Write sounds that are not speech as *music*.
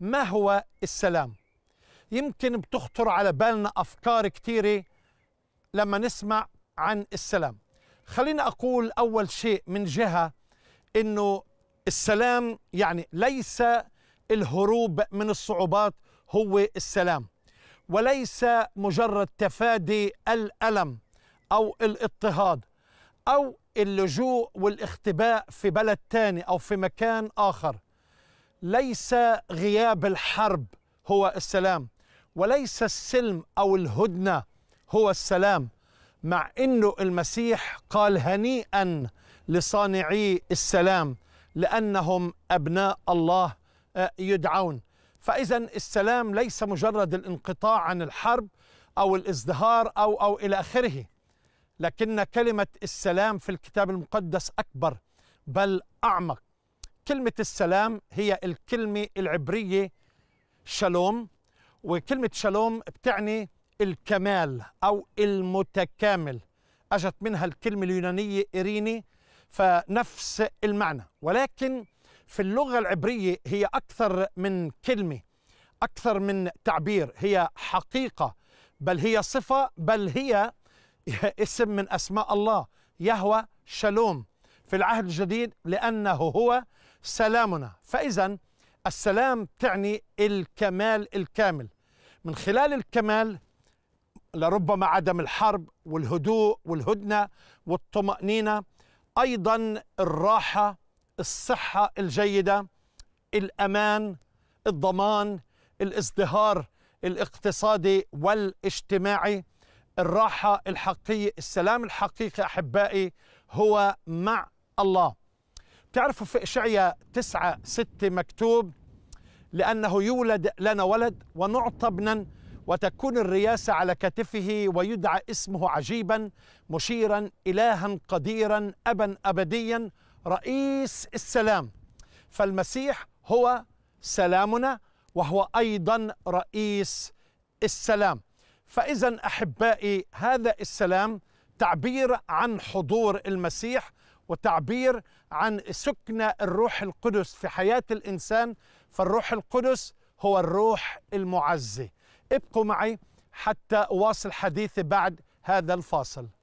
ما هو السلام يمكن بتخطر على بالنا أفكار كثيرة لما نسمع عن السلام خلينا أقول أول شيء من جهة أنه السلام يعني ليس الهروب من الصعوبات هو السلام وليس مجرد تفادي الألم أو الاضطهاد أو اللجوء والاختباء في بلد تاني أو في مكان آخر ليس غياب الحرب هو السلام وليس السلم او الهدنه هو السلام مع انه المسيح قال هنيئا لصانعي السلام لانهم ابناء الله آه، يدعون فاذا السلام ليس مجرد الانقطاع عن الحرب او الازدهار او او الى اخره لكن كلمه السلام في الكتاب المقدس اكبر بل اعمق كلمة السلام هي الكلمة العبرية شالوم وكلمة شالوم بتعني الكمال أو المتكامل أجت منها الكلمة اليونانية إريني فنفس المعنى ولكن في اللغة العبرية هي أكثر من كلمة أكثر من تعبير هي حقيقة بل هي صفة بل هي *laughs* اسم من أسماء الله يهوى شالوم في العهد الجديد لأنه هو سلامنا فإذا السلام تعني الكمال الكامل من خلال الكمال لربما عدم الحرب والهدوء والهدنة والطمأنينة أيضا الراحة الصحة الجيدة الأمان الضمان الازدهار الاقتصادي والاجتماعي الراحة الحقيقية السلام الحقيقي أحبائي هو مع الله بتعرفوا في إشعية تسعة ستة مكتوب لأنه يولد لنا ولد ونعطى ابنا وتكون الرياسة على كتفه ويدعى اسمه عجيبا مشيرا إلها قديرا أبا أبديا رئيس السلام فالمسيح هو سلامنا وهو أيضا رئيس السلام فإذا أحبائي هذا السلام تعبير عن حضور المسيح وتعبير عن سكن الروح القدس في حياة الإنسان فالروح القدس هو الروح المعزي ابقوا معي حتى أواصل حديثي بعد هذا الفاصل